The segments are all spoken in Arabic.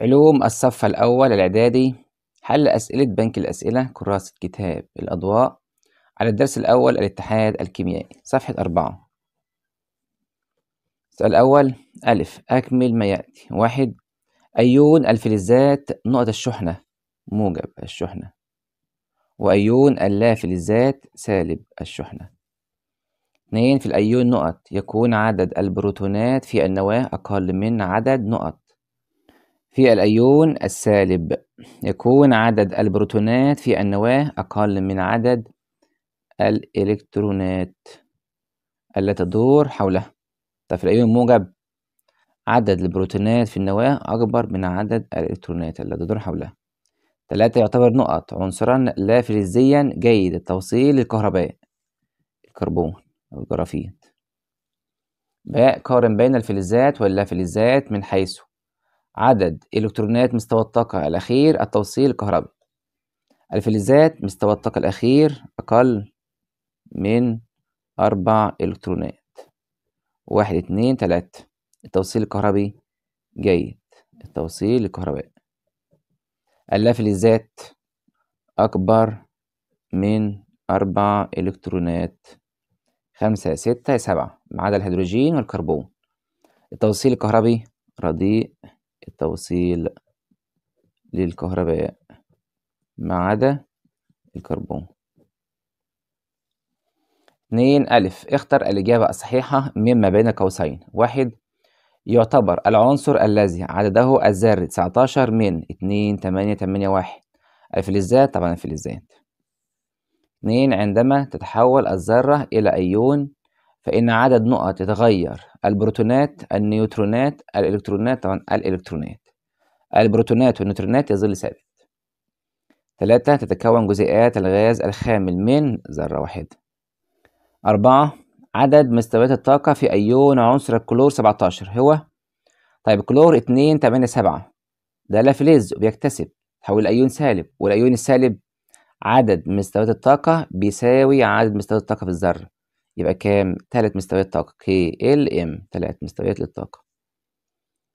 علوم الصف الأول الإعدادي حل أسئلة بنك الأسئلة كراسة كتاب الأضواء على الدرس الأول الاتحاد الكيميائي صفحة أربعة السؤال الأول ألف أكمل ما يأتي واحد أيون الفلزات نقط الشحنة موجب الشحنة وأيون اللافلزات سالب الشحنة اثنين في الأيون نقط يكون عدد البروتونات في النواة أقل من عدد نقط في الأيون السالب يكون عدد البروتونات في النواة أقل من عدد الإلكترونات التي تدور حولها طب في الأيون الموجب عدد البروتونات في النواة أكبر من عدد الإلكترونات التي تدور حولها ثلاثة يعتبر نقط عنصرا لا فلزيا جيد التوصيل للكهرباء الكربون أو الجرافيت باء قارن بين الفلزات واللافلزات من حيث عدد إلكترونات مستوى الطاقة الأخير التوصيل الكهربي الفلزات مستوى الطاقة الأخير أقل من أربع إلكترونات واحد اتنين تلاتة التوصيل الكهربي جيد التوصيل الكهربائي اللافلزات أكبر من أربع إلكترونات خمسة ستة سبعة ما عدا الهيدروجين والكربون التوصيل الكهربي رديء التوصيل للكهرباء ما عدا الكربون اتنين ألف اختر الإجابة الصحيحة مما بين قوسين واحد يعتبر العنصر الذي عدده الذري 19 من 2 8 8 1 الفلزات طبعا الفلزات 2 عندما تتحول الذرة إلى أيون فإن عدد نقط يتغير البروتونات النيوترونات الإلكترونات طبعا الإلكترونات البروتونات والنيوترونات يظل ثابت ثلاثة تتكون جزيئات الغاز الخامل من ذرة واحدة أربعة عدد مستويات الطاقة في أيون عنصر الكلور 17 هو طيب كلور 2 8 7 ده لافليز وبيكتسب تحول الأيون سالب والأيون السالب عدد مستويات الطاقة بيساوي عدد مستويات الطاقة في الذرة يبقى كام ثلاث مستويات طاقة كي ال ام ثلاث مستويات للطاقة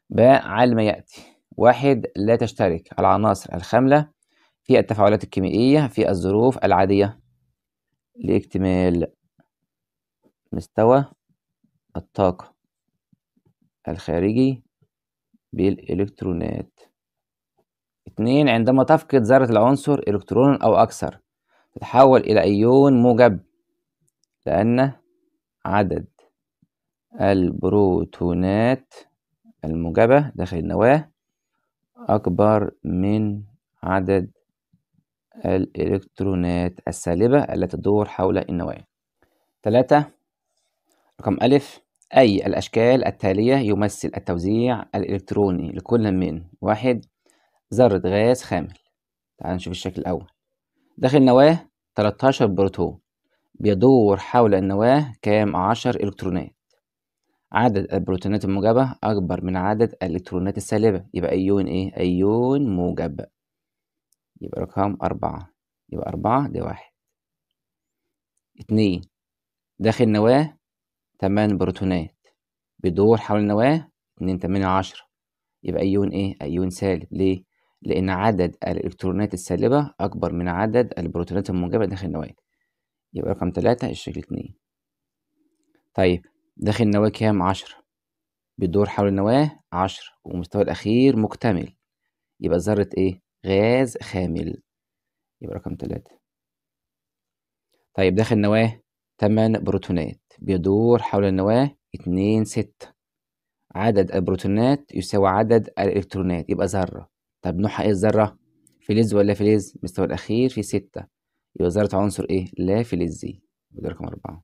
باء على ما يأتي واحد لا تشترك العناصر الخاملة في التفاعلات الكيميائية في الظروف العادية لاكتمال مستوى الطاقة الخارجي بالإلكترونات اتنين عندما تفقد ذرة العنصر إلكترون أو أكثر تتحول إلى أيون موجب لأن عدد البروتونات الموجبة داخل النواة أكبر من عدد الإلكترونات السالبة التي تدور حول النواة. ثلاثة رقم ألف أي الأشكال التالية يمثل التوزيع الإلكتروني لكل من واحد ذرة غاز خامل تعال نشوف الشكل الأول داخل النواة 13 بروتون بيدور حول النواة كام عشر إلكترونات عدد البروتونات الموجبة أكبر من عدد الإلكترونات السالبة يبقى أيون إيه؟ أيون موجب يبقى رقم أربعة يبقى أربعة ده واحد اتنين داخل النواة تمن بروتونات بيدور حول النواة اتنين تمانية عشرة يبقى أيون إيه؟ أيون سالب ليه؟ لأن عدد الإلكترونات السالبة أكبر من عدد البروتونات الموجبة داخل النواة يبقى رقم تلاتة الشكل اتنين طيب داخل النواة كام عشرة بيدور حول النواة عشرة ومستوى الأخير مكتمل يبقى ذرة ايه غاز خامل يبقى رقم تلاتة طيب داخل النواة تمن بروتونات بيدور حول النواة اتنين ستة عدد البروتونات يساوي عدد الإلكترونات يبقى ذرة طب نوعها ايه الذرة فلز ولا فلز مستوى الأخير في ستة يبقى ظهرت عنصر ايه لا فلزي ده رقم أربعة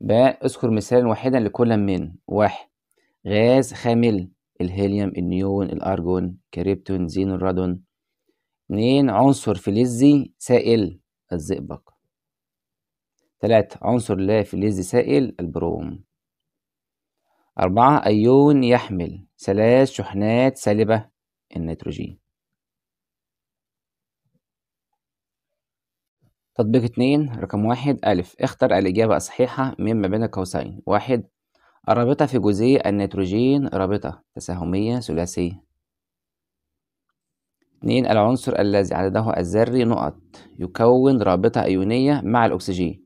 باء اذكر مثالا واحدا لكل من واحد غاز خامل الهيليوم النيون الأرجون كريبتون زين الرادون اتنين عنصر فلزي سائل الزئبق تلاتة عنصر لا فلزي سائل البروم أربعة أيون يحمل ثلاث شحنات سالبة النيتروجين تطبيق اتنين رقم واحد ألف اختر الإجابة الصحيحة مما بين قوسين واحد الرابطة في جزيء النيتروجين رابطة تساهمية ثلاثية اتنين العنصر الذي عدده الذري نقط يكون رابطة أيونية مع الأكسجين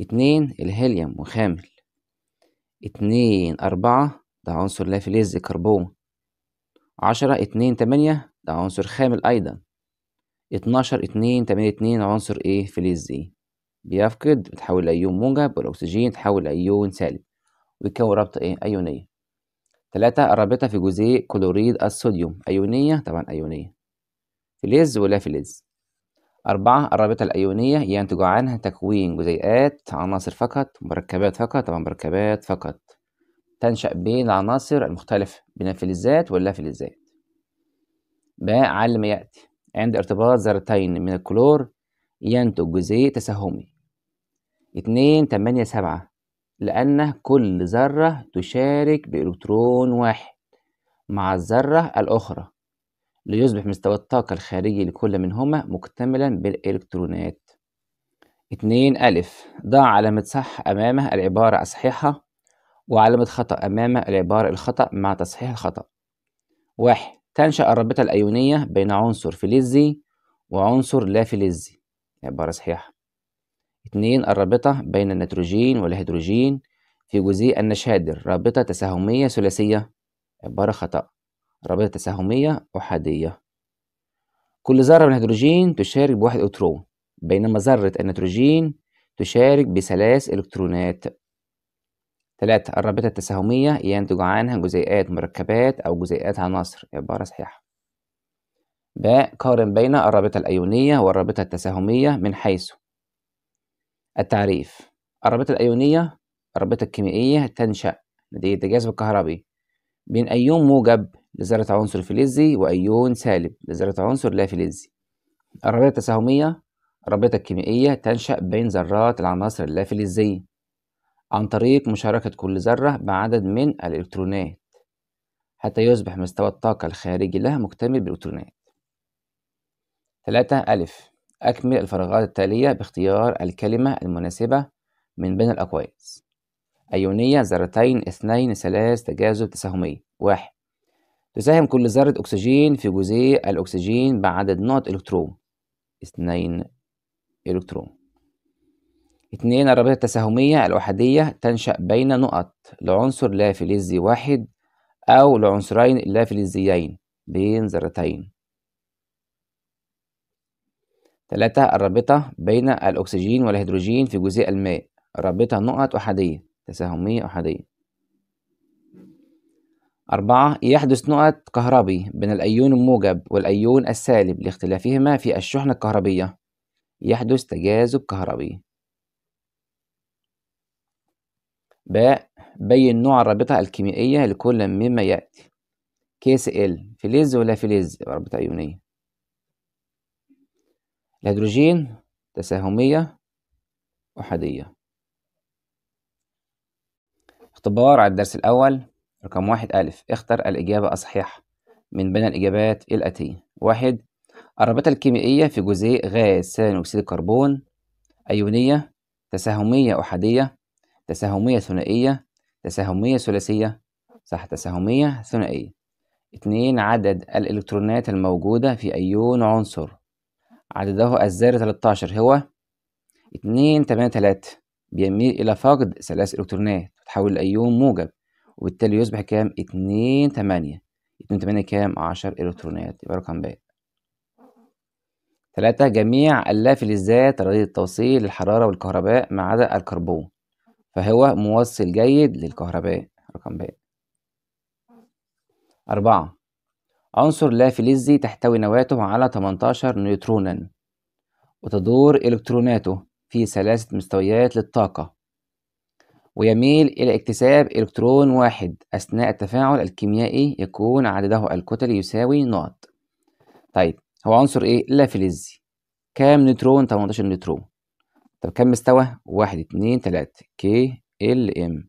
اتنين الهيليوم وخامل اتنين أربعة ده عنصر لا فلز كربون عشرة اتنين تمانية ده عنصر خامل أيضا اتناشر اتنين تمانية اتنين عنصر ايه فلز ايه بيفقد بتحول لأيون موجب والأكسجين تحول لأيون سالب ويكون رابطة ايه أيونية تلاتة الرابطة في جزيء كلوريد الصوديوم أيونية طبعا أيونية فلز ولا فلز أربعة الرابطة الأيونية ينتج يعني عنها تكوين جزيئات عناصر فقط مركبات فقط طبعا مركبات فقط تنشأ بين العناصر المختلفة بين الفلزات ولا فلزات باء علم يأتي عند ارتباط ذرتين من الكلور ينتج جزيء تسهمي اتنين تمانية سبعة لأن كل ذرة تشارك بإلكترون واحد مع الذرة الأخرى ليصبح مستوى الطاقة الخارجي لكل منهما مكتملا بالإلكترونات اتنين ألف ضع علامة صح أمامه العبارة الصحيحة وعلامة خطأ أمامه العبارة الخطأ مع تصحيح الخطأ واحد تنشأ الرابطة الأيونية بين عنصر فلزي وعنصر لا فلزي عبارة صحيحة اتنين الرابطة بين النيتروجين والهيدروجين في جزيء النشادر رابطة تساهمية ثلاثية عبارة خطأ رابطة تساهمية أحادية كل ذرة من الهيدروجين تشارك بواحد إلكترون بينما ذرة النيتروجين تشارك بثلاث إلكترونات تلاتة الرابطة التساهمية ينتج عنها جزيئات مركبات أو جزيئات عناصر عبارة صحيحة ب قارن بين الرابطة الأيونية والرابطة التساهمية من حيث التعريف الرابطة الأيونية الرابطة الكيميائية تنشأ نتيجة الجذب الكهربي بين أيون موجب لذرة عنصر فلزي وأيون سالب لذرة عنصر لا فلزي الرابطة التساهمية الرابطة الكيميائية تنشأ بين ذرات العناصر اللافلزية عن طريق مشاركة كل ذرة بعدد من الإلكترونات حتى يصبح مستوى الطاقة الخارجي لها مكتمل بالإلكترونات. ثلاثة ألف أكمل الفراغات التالية باختيار الكلمة المناسبة من بين الأقواس أيونية ذرتين اثنين ثلاث تجاذب تساهمية واحد تساهم كل ذرة أكسجين في جزيء الأكسجين بعدد نقط إلكترون اثنين إلكترون اتنين الرابطة التساهمية الأحادية تنشأ بين نقط لعنصر لا فلزي واحد أو لعنصرين لا فلزيين بين ذرتين. تلاتة الرابطة بين الأكسجين والهيدروجين في جزيء الماء رابطة نقط أحادية تساهمية أحادية. أربعة يحدث نقط كهربي بين الأيون الموجب والأيون السالب لاختلافهما في الشحنة الكهربية يحدث تجاذب كهربي باء بين نوع الرابطة الكيميائية لكل مما يأتي كيس ال فلز ولا فلز رابطة أيونية الهيدروجين تساهمية أحادية اختبار على الدرس الأول رقم واحد ألف اختر الإجابة الصحيحة من بين الإجابات الآتية واحد الرابطة الكيميائية في جزيء غاز ثاني أكسيد الكربون أيونية تساهمية أحادية تساهمية ثنائية تساهمية ثلاثية صح تساهمية ثنائية اتنين عدد الإلكترونات الموجودة في أيون عنصر عدده الزائد 13 هو اتنين تمانية تلاتة بيميل إلى فقد ثلاث إلكترونات وتحول لأيون موجب وبالتالي يصبح كام اتنين تمانية اتنين تمانية كام عشر إلكترونات يبقى رقم باء تلاتة جميع اللافل الذات طريقة التوصيل للحرارة والكهرباء ما عدا الكربون فهو موصل جيد للكهرباء رقم ب أربعة عنصر لا فلزي تحتوي نواته على 18 نيوترونا وتدور إلكتروناته في ثلاثة مستويات للطاقة ويميل إلى اكتساب إلكترون واحد أثناء التفاعل الكيميائي يكون عدده الكتلي يساوي نقط طيب هو عنصر إيه؟ لا فلزي كام نيوترون؟ 18 نيوترون طب كم مستوى؟ واحد اتنين تلاتة كي ال ام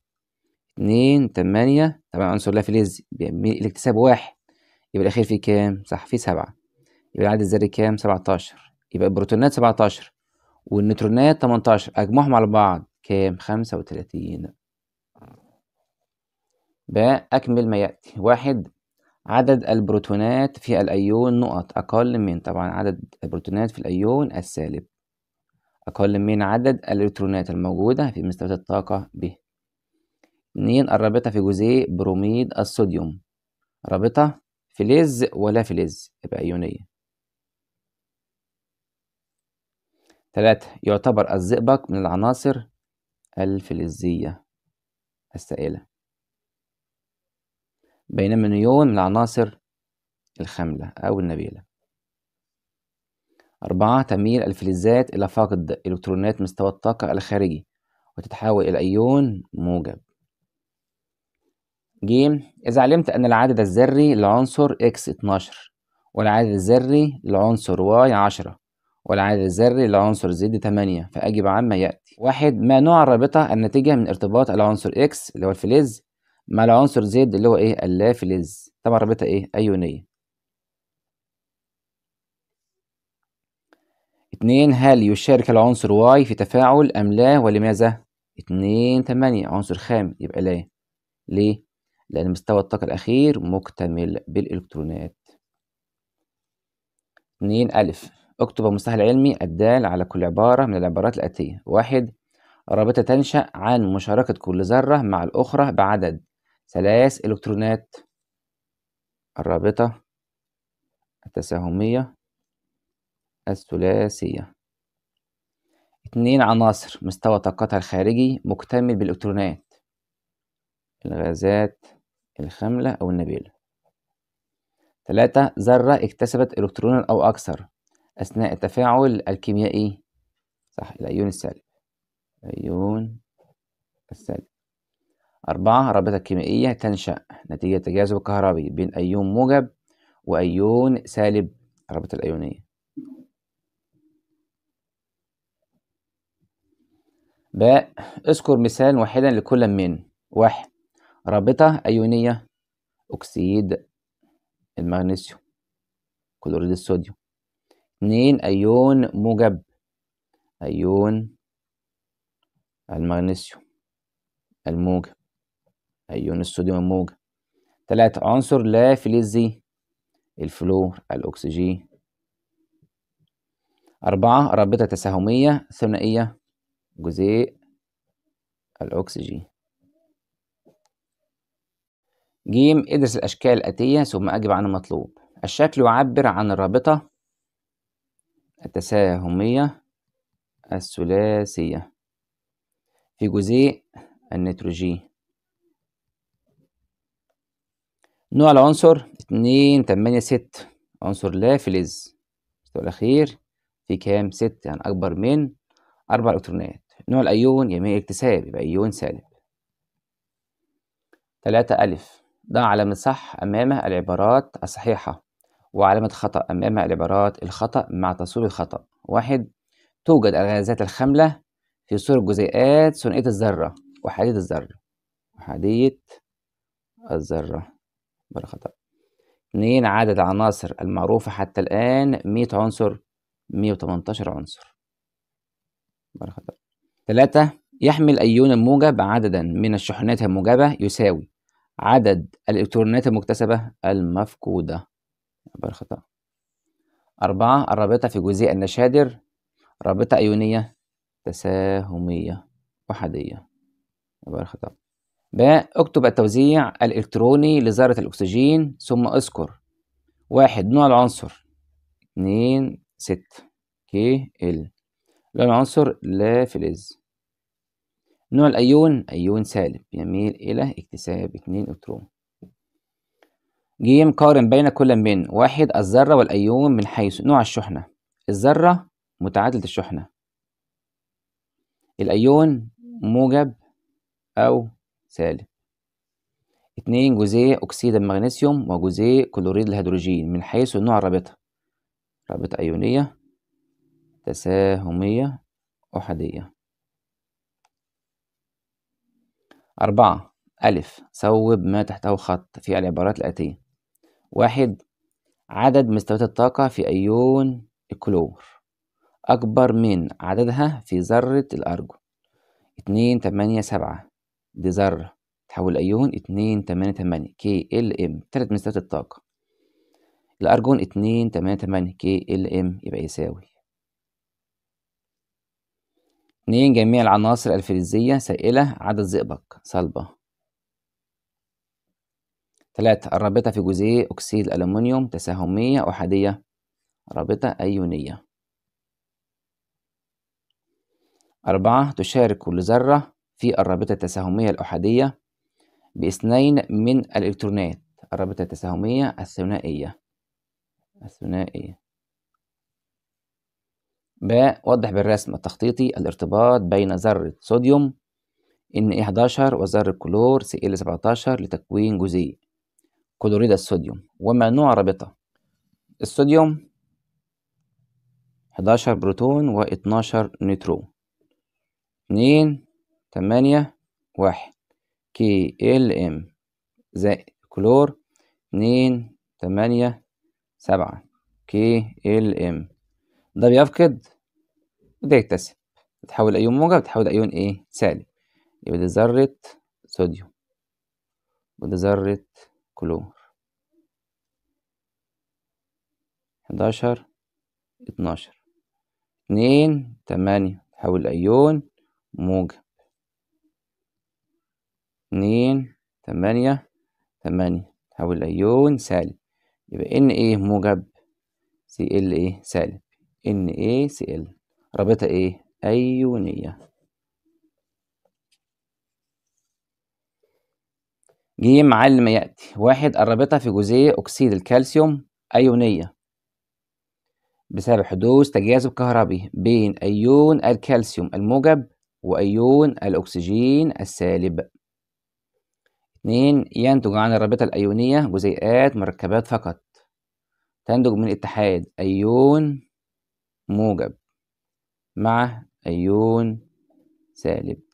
اتنين تمانية طبعا عنصر لا فلز الاكتساب واحد يبقى الأخير فيه كام صح فيه سبعة يبقى العدد الذري كام سبعتاشر يبقى البروتونات سبعتاشر والنيوترونات تمنتاشر أجمعهم على بعض كام خمسة وتلاتين باء أكمل ما يأتي واحد عدد البروتونات في الأيون نقط أقل من طبعا عدد البروتونات في الأيون السالب أقل من عدد الإلكترونات الموجودة في مستويات الطاقة ب اتنين الرابطة في جزيء بروميد الصوديوم رابطة فلز ولا فلز يبقى إيونية تلاتة يعتبر الزئبق من العناصر الفلزية السائلة بينما النيون من العناصر الخاملة أو النبيلة أربعة تميل الفلزات إلى فقد إلكترونات مستوى الطاقة الخارجي وتتحول إلى أيون موجب ج إذا علمت أن العدد الذري للعنصر X 12 والعدد الذري للعنصر Y 10 والعدد الذري للعنصر Z 8 فأجب عما يأتي واحد ما نوع الرابطة الناتجة من ارتباط العنصر X اللي هو الفلز مع العنصر Z اللي هو إيه اللافلز طبعا رابطة إيه أيونية اتنين هل يشارك العنصر واي في تفاعل أم لا ولماذا؟ اتنين تمانية عنصر خام يبقى لا ليه؟ لأن مستوى الطاقة الأخير مكتمل بالإلكترونات اتنين ألف اكتب المصطلح العلمي الدال على كل عبارة من العبارات الآتية واحد رابطة تنشأ عن مشاركة كل ذرة مع الأخرى بعدد ثلاث إلكترونات الرابطة التساهمية الثلاثية اتنين عناصر مستوى طاقتها الخارجي مكتمل بالإلكترونات الغازات الخاملة أو النبيلة تلاتة ذرة اكتسبت إلكترونا أو أكثر أثناء التفاعل الكيميائي صح الأيون السالب الأيون السالب أربعة رابطة كيميائية تنشأ نتيجة تجاذب كهربي بين أيون موجب وأيون سالب الرابطة الأيونية باء اذكر مثالا واحدا لكل من واحد رابطة أيونية أكسيد المغنيسيوم كلوريد الصوديوم اتنين أيون موجب أيون المغنيسيوم الموجب أيون الصوديوم الموجب تلاتة عنصر لا فلزي الفلور الأكسجين أربعة رابطة تساهمية ثنائية جزيء الأكسجين ج ادرس الأشكال الآتية ثم أجب عن المطلوب الشكل يعبر عن الرابطة التساهمية الثلاثية في جزيء النيتروجين نوع العنصر اتنين تمانية ست عنصر لا فلز الأخير في كام ست يعني أكبر من أربع إلكترونات نوع الأيون يميل اكتساب يبقى أيون سالب تلاتة ألف ضع علامة صح أمام العبارات الصحيحة وعلامة خطأ أمام العبارات الخطأ مع تصوير الخطأ واحد توجد الغازات الخاملة في صورة جزيئات ثنائية الذرة وحديد الذرة وحديد الذرة بلا خطأ اتنين عدد العناصر المعروفة حتى الآن مية عنصر مية وتمنتاشر عنصر بلا خطأ ثلاثة يحمل أيون الموجب عددا من الشحنات الموجبة يساوي عدد الإلكترونات المكتسبة المفقودة عبارة خطأ أربعة الرابطة في جزيء النشادر رابطة أيونية تساهمية أحادية عبارة خطأ ب اكتب التوزيع الإلكتروني لذرة الأكسجين ثم اذكر واحد نوع العنصر اتنين ست كي ال لون العنصر لا فلز نوع الأيون أيون سالب يميل إلى اكتساب اتنين إلكترون جيم قارن بين كل من واحد الذرة والأيون من حيث نوع الشحنة الذرة متعادلة الشحنة الأيون موجب أو سالب اتنين جزيء أكسيد المغنيسيوم وجزيء كلوريد الهيدروجين من حيث نوع الرابطة رابطة أيونية تساهمية أحادية أربعة ألف صوب ما تحته خط في العبارات الآتية واحد عدد مستويات الطاقة في أيون الكلور أكبر من عددها في ذرة الأرجون اتنين تمانية سبعة دي ذرة تحول أيون اتنين تمانية تمانية كي ال ام تلات مستويات الطاقة الأرجون اتنين تمانية تمانية كي ال ام يبقى يساوي اتنين جميع العناصر الفلزية سائلة عدا الزئبق صلبة تلاتة الرابطة في جزيء أكسيد الألمنيوم تساهمية أحادية رابطة أيونية أربعة تشارك كل ذرة في الرابطة التساهمية الأحادية باثنين من الإلكترونات الرابطة التساهمية الثنائية الثنائية ب وضح بالرسم التخطيطي الارتباط بين ذرة صوديوم Na11 وذرة كلور Cl17 لتكوين جزيء كلوريد الصوديوم وما نوع رابطة الصوديوم 11 بروتون و12 نيوترون 2 8 1 كي ال ام زائد كلور 2 8 7 كي ال ام ده بيفقد وده يكتسب بتحول أيون موجب بتحول أيون إيه سالب يبقى دي ذرة صوديوم ودي ذرة كلور حداشر اتناشر اتنين تمانية تحول أيون موجب اتنين تمانية تمانية تحول أيون سالب يبقى إن إيه موجب سي إل إيه سالب NaCl رابطة إيه؟ أيونية جيم معلم ما يأتي واحد الرابطة في جزيء أكسيد الكالسيوم أيونية بسبب حدوث تجاذب كهربي بين أيون الكالسيوم الموجب وأيون الأكسجين السالب. اتنين ينتج عن الرابطة الأيونية جزيئات مركبات فقط تنتج من اتحاد أيون موجب مع أيون سالب